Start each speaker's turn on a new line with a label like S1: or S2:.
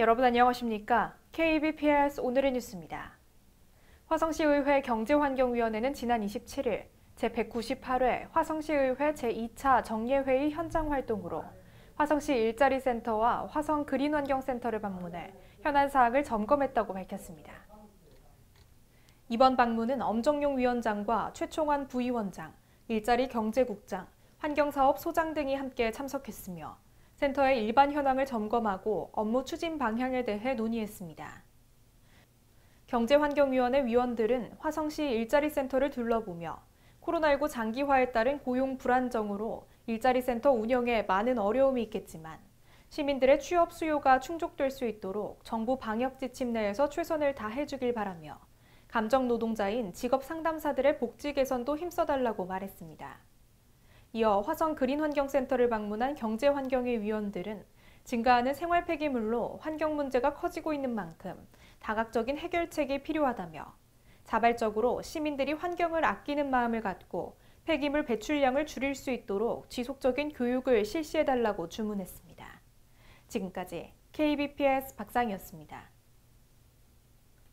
S1: 여러분 안녕하십니까? KBPS 오늘의 뉴스입니다. 화성시의회 경제환경위원회는 지난 27일 제198회 화성시의회 제2차 정례회의 현장 활동으로 화성시 일자리센터와 화성 그린환경센터를 방문해 현안 사항을 점검했다고 밝혔습니다. 이번 방문은 엄정용 위원장과 최총환 부위원장, 일자리 경제국장, 환경사업 소장 등이 함께 참석했으며 센터의 일반 현황을 점검하고 업무 추진 방향에 대해 논의했습니다. 경제환경위원회 위원들은 화성시 일자리 센터를 둘러보며 코로나19 장기화에 따른 고용 불안정으로 일자리 센터 운영에 많은 어려움이 있겠지만 시민들의 취업 수요가 충족될 수 있도록 정부 방역 지침 내에서 최선을 다해 주길 바라며 감정 노동자인 직업 상담사들의 복지 개선도 힘써달라고 말했습니다. 이어 화성 그린환경센터를 방문한 경제환경의 위원들은 증가하는 생활 폐기물로 환경 문제가 커지고 있는 만큼 다각적인 해결책이 필요하다며 자발적으로 시민들이 환경을 아끼는 마음을 갖고 폐기물 배출량을 줄일 수 있도록 지속적인 교육을 실시해달라고 주문했습니다. 지금까지 KBPS 박상이었습니다.